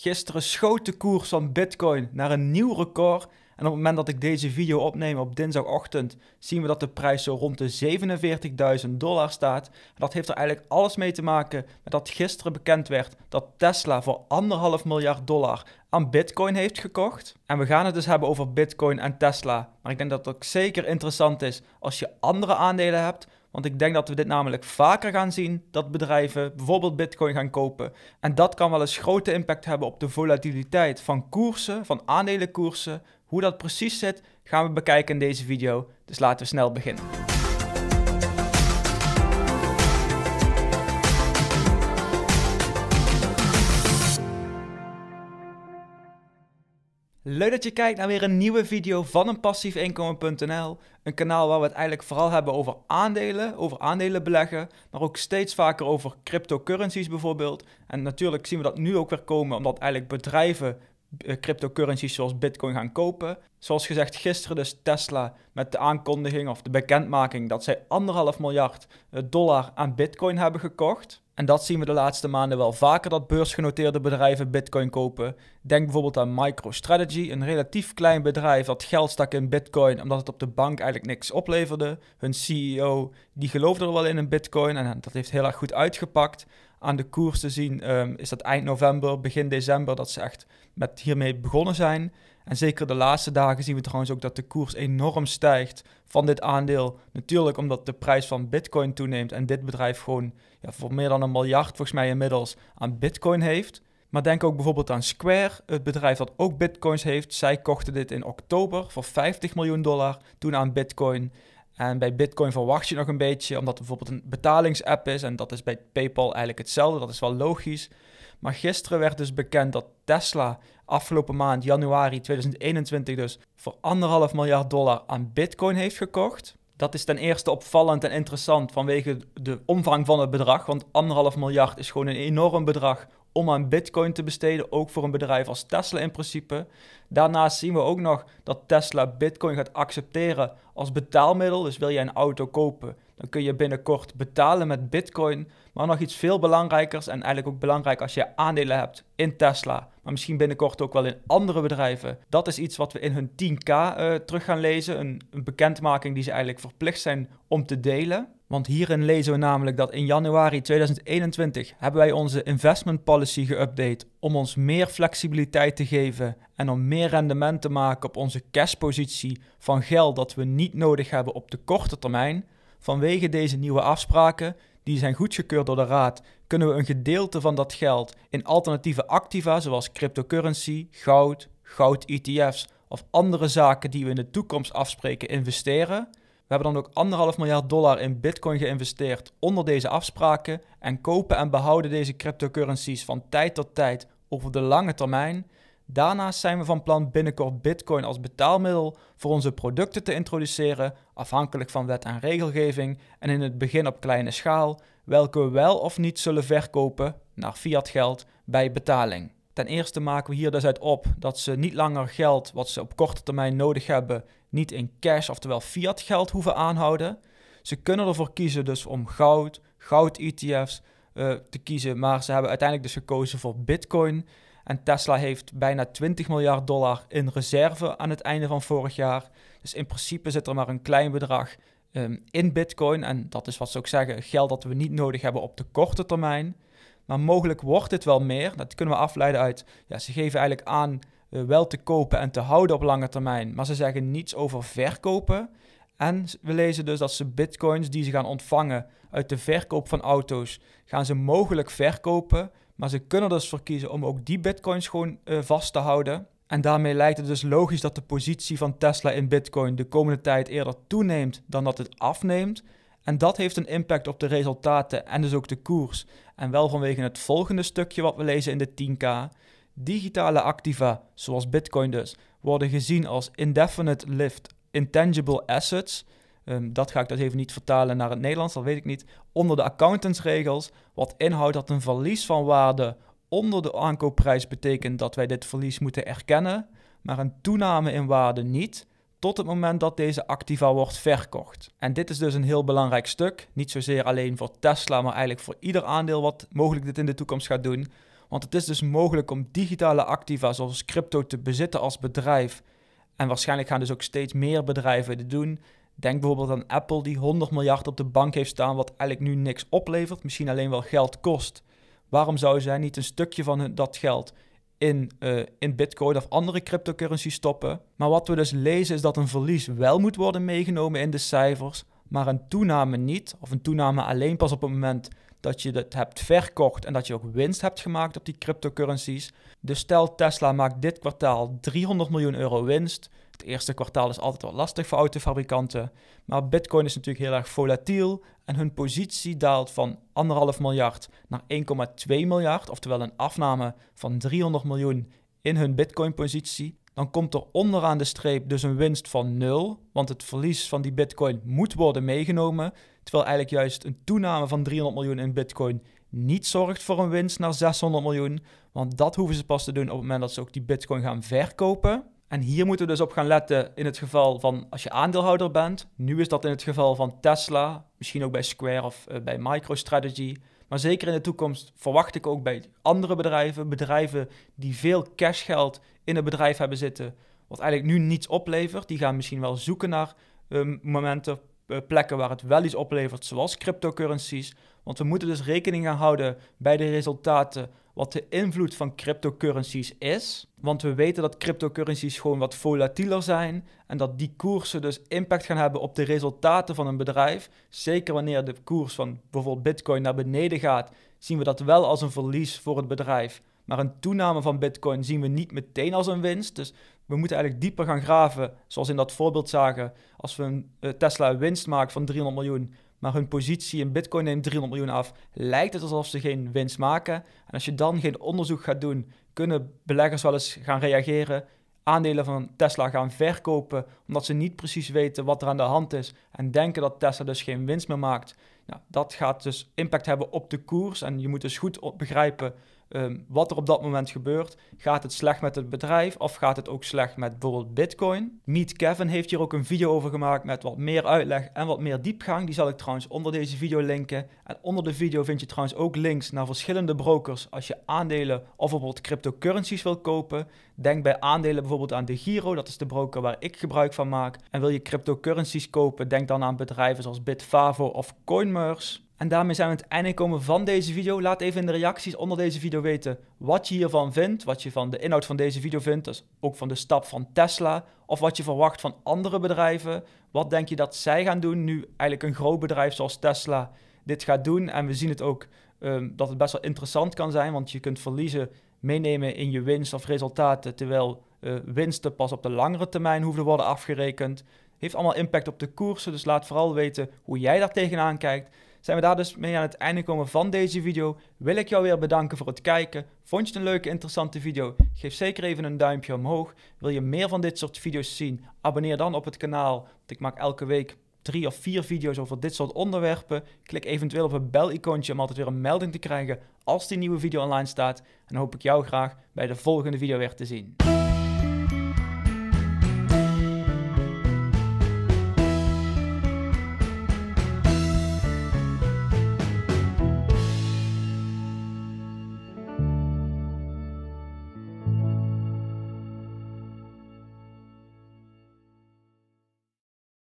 Gisteren schoot de koers van Bitcoin naar een nieuw record. En op het moment dat ik deze video opneem op dinsdagochtend, zien we dat de prijs zo rond de 47.000 dollar staat. dat heeft er eigenlijk alles mee te maken met dat gisteren bekend werd dat Tesla voor anderhalf miljard dollar aan Bitcoin heeft gekocht. En we gaan het dus hebben over Bitcoin en Tesla. Maar ik denk dat het ook zeker interessant is als je andere aandelen hebt, want ik denk dat we dit namelijk vaker gaan zien: dat bedrijven bijvoorbeeld Bitcoin gaan kopen. En dat kan wel eens grote impact hebben op de volatiliteit van koersen, van aandelenkoersen. Hoe dat precies zit, gaan we bekijken in deze video. Dus laten we snel beginnen. Leuk dat je kijkt naar weer een nieuwe video van een passiefinkomen.nl. Een kanaal waar we het eigenlijk vooral hebben over aandelen, over aandelen beleggen, maar ook steeds vaker over cryptocurrencies bijvoorbeeld. En natuurlijk zien we dat nu ook weer komen omdat eigenlijk bedrijven eh, cryptocurrencies zoals Bitcoin gaan kopen. Zoals gezegd, gisteren dus Tesla met de aankondiging of de bekendmaking dat zij anderhalf miljard eh, dollar aan Bitcoin hebben gekocht. En dat zien we de laatste maanden wel vaker dat beursgenoteerde bedrijven Bitcoin kopen. Denk bijvoorbeeld aan MicroStrategy, een relatief klein bedrijf dat geld stak in Bitcoin omdat het op de bank eigenlijk niks opleverde. Hun CEO die geloofde er wel in in Bitcoin en dat heeft heel erg goed uitgepakt. Aan de koers te zien ehm, is dat eind november, begin december dat ze echt met hiermee begonnen zijn. En zeker de laatste dagen zien we trouwens ook dat de koers enorm stijgt van dit aandeel. Natuurlijk omdat de prijs van Bitcoin toeneemt en dit bedrijf gewoon ja, voor meer dan een miljard volgens mij inmiddels aan Bitcoin heeft. Maar denk ook bijvoorbeeld aan Square, het bedrijf dat ook bitcoins heeft. Zij kochten dit in oktober voor 50 miljoen dollar, toen aan bitcoin. En bij bitcoin verwacht je nog een beetje, omdat het bijvoorbeeld een betalingsapp is. En dat is bij PayPal eigenlijk hetzelfde, dat is wel logisch. Maar gisteren werd dus bekend dat Tesla afgelopen maand, januari 2021 dus, voor anderhalf miljard dollar aan bitcoin heeft gekocht. Dat is ten eerste opvallend en interessant vanwege de omvang van het bedrag. Want anderhalf miljard is gewoon een enorm bedrag om aan bitcoin te besteden, ook voor een bedrijf als Tesla in principe. Daarnaast zien we ook nog dat Tesla bitcoin gaat accepteren als betaalmiddel. Dus wil jij een auto kopen, dan kun je binnenkort betalen met bitcoin. Maar nog iets veel belangrijkers en eigenlijk ook belangrijk als je aandelen hebt in Tesla, maar misschien binnenkort ook wel in andere bedrijven. Dat is iets wat we in hun 10K eh, terug gaan lezen. Een, een bekendmaking die ze eigenlijk verplicht zijn om te delen. Want hierin lezen we namelijk dat in januari 2021 hebben wij onze investment policy geüpdate om ons meer flexibiliteit te geven en om meer rendement te maken op onze cashpositie van geld dat we niet nodig hebben op de korte termijn. Vanwege deze nieuwe afspraken die zijn goedgekeurd door de Raad, kunnen we een gedeelte van dat geld in alternatieve activa, zoals cryptocurrency, goud, goud-ETF's of andere zaken die we in de toekomst afspreken, investeren. We hebben dan ook anderhalf miljard dollar in Bitcoin geïnvesteerd onder deze afspraken en kopen en behouden deze cryptocurrencies van tijd tot tijd over de lange termijn. Daarnaast zijn we van plan binnenkort Bitcoin als betaalmiddel voor onze producten te introduceren, afhankelijk van wet en regelgeving en in het begin op kleine schaal, welke we wel of niet zullen verkopen naar fiat geld bij betaling. Ten eerste maken we hier dus uit op dat ze niet langer geld wat ze op korte termijn nodig hebben, niet in cash, oftewel fiat geld hoeven aanhouden. Ze kunnen ervoor kiezen dus om goud, goud-ETF's eh, te kiezen, maar ze hebben uiteindelijk dus gekozen voor Bitcoin. En Tesla heeft bijna 20 miljard dollar in reserve aan het einde van vorig jaar. Dus in principe zit er maar een klein bedrag ehm, in Bitcoin. En dat is wat ze ook zeggen: geld dat we niet nodig hebben op de korte termijn. Maar mogelijk wordt dit wel meer. Dat kunnen we afleiden uit. Ja, ze geven eigenlijk aan eh, wel te kopen en te houden op lange termijn. Maar ze zeggen niets over verkopen. En we lezen dus dat ze bitcoins die ze gaan ontvangen uit de verkoop van auto's, gaan ze mogelijk verkopen maar ze kunnen dus voor kiezen om ook die bitcoins gewoon eh, vast te houden. En daarmee lijkt het dus logisch dat de positie van Tesla in bitcoin de komende tijd eerder toeneemt dan dat het afneemt. En dat heeft een impact op de resultaten en dus ook de koers. En wel vanwege het volgende stukje wat we lezen in de 10K. Digitale activa, zoals bitcoin dus, worden gezien als indefinite lift intangible assets. Ehm, dat ga ik dus even niet vertalen naar het Nederlands, dat weet ik niet. Onder de accountantsregels, wat inhoudt dat een verlies van waarde onder de aankoopprijs betekent dat wij dit verlies moeten erkennen, maar een toename in waarde niet tot het moment dat deze activa wordt verkocht. En dit is dus een heel belangrijk stuk, niet zozeer alleen voor Tesla, maar eigenlijk voor ieder aandeel wat mogelijk dit in de toekomst gaat doen. Want het is dus mogelijk om digitale activa zoals crypto te bezitten als bedrijf. En waarschijnlijk gaan dus ook steeds meer bedrijven dit doen. Denk bijvoorbeeld aan Apple die 100 miljard op de bank heeft staan, wat eigenlijk nu niks oplevert, misschien alleen wel geld kost. Waarom zouden zij niet een stukje van dat geld in, eh, in Bitcoin of andere cryptocurrency stoppen? Maar wat we dus lezen is dat een verlies wel moet worden meegenomen in de cijfers, maar een toename niet, of een toename alleen pas op het moment dat je het hebt verkocht en dat je ook winst hebt gemaakt op die cryptocurrencies. Dus stel Tesla maakt dit kwartaal 300 miljoen euro winst. Het eerste kwartaal is altijd wat lastig voor autofabrikanten. Maar Bitcoin is natuurlijk heel erg volatiel en hun positie daalt van 1,5 miljard naar 1,2 miljard, oftewel een afname van 300 miljoen in hun Bitcoin-positie dan komt er onderaan de streep dus een winst van 0, want het verlies van die bitcoin moet worden meegenomen, terwijl eigenlijk juist een toename van 300 miljoen in bitcoin niet zorgt voor een winst naar 600 miljoen, want dat hoeven ze pas te doen op het moment dat ze ook die bitcoin gaan verkopen. En hier moeten we dus op gaan letten in het geval van als je aandeelhouder bent. Nu is dat in het geval van Tesla, misschien ook bij Square of eh, bij MicroStrategy. Maar zeker in de toekomst verwacht ik ook bij andere bedrijven, bedrijven die veel cashgeld in het bedrijf hebben zitten, wat eigenlijk nu niets oplevert, die gaan misschien wel zoeken naar eh, momenten, eh, plekken waar het wel iets oplevert, zoals cryptocurrencies. Want we moeten dus rekening gaan houden bij de resultaten wat de invloed van cryptocurrencies is. Want we weten dat cryptocurrencies gewoon wat volatieler zijn en dat die koersen dus impact gaan hebben op de resultaten van een bedrijf. Zeker wanneer de koers van bijvoorbeeld Bitcoin naar beneden gaat, zien we dat wel als een verlies voor het bedrijf. Maar een toename van Bitcoin zien we niet meteen als een winst. Dus we moeten eigenlijk dieper gaan graven, zoals in dat voorbeeld zagen. Als we een eh, Tesla winst maken van 300 miljoen, maar hun positie in Bitcoin neemt 300 miljoen af, lijkt het alsof ze geen winst maken. En als je dan geen onderzoek gaat doen, kunnen beleggers wel eens gaan reageren. Aandelen van Tesla gaan verkopen omdat ze niet precies weten wat er aan de hand is en denken dat Tesla dus geen winst meer maakt. Nou, dat gaat dus impact hebben op de koers en je moet dus goed begrijpen Ehm, wat er op dat moment gebeurt. Gaat het slecht met het bedrijf of gaat het ook slecht met bijvoorbeeld Bitcoin? Meet Kevin heeft hier ook een video over gemaakt met wat meer uitleg en wat meer diepgang. Die zal ik trouwens onder deze video linken. En onder de video vind je trouwens ook links naar verschillende brokers als je aandelen of bijvoorbeeld cryptocurrencies wil kopen. Denk bij aandelen bijvoorbeeld aan de Giro, dat is de broker waar ik gebruik van maak. En wil je cryptocurrencies kopen, denk dan aan bedrijven zoals Bitfavo of Coinmerce. En daarmee zijn we aan het einde komen van deze video. Laat even in de reacties onder deze video weten wat je hiervan vindt. Wat je van de inhoud van deze video vindt. Dus ook van de stap van Tesla. Of wat je verwacht van andere bedrijven. Wat denk je dat zij gaan doen nu eigenlijk een groot bedrijf zoals Tesla dit gaat doen. En we zien het ook ehm, dat het best wel interessant kan zijn. Want je kunt verliezen meenemen in je winst of resultaten. Terwijl eh, winsten pas op de langere termijn hoeven te worden afgerekend. Heeft allemaal impact op de koersen. Dus laat vooral weten hoe jij daar tegenaan kijkt zijn we daar dus mee aan het einde komen van deze video. Wil ik jou weer bedanken voor het kijken. Vond je het een leuke, interessante video? Geef zeker even een duimpje omhoog. Wil je meer van dit soort video's zien? Abonneer dan op het kanaal, want ik maak elke week drie of vier video's over dit soort onderwerpen. Klik eventueel op het bel om altijd weer een melding te krijgen als die nieuwe video online staat. En dan hoop ik jou graag bij de volgende video weer te zien.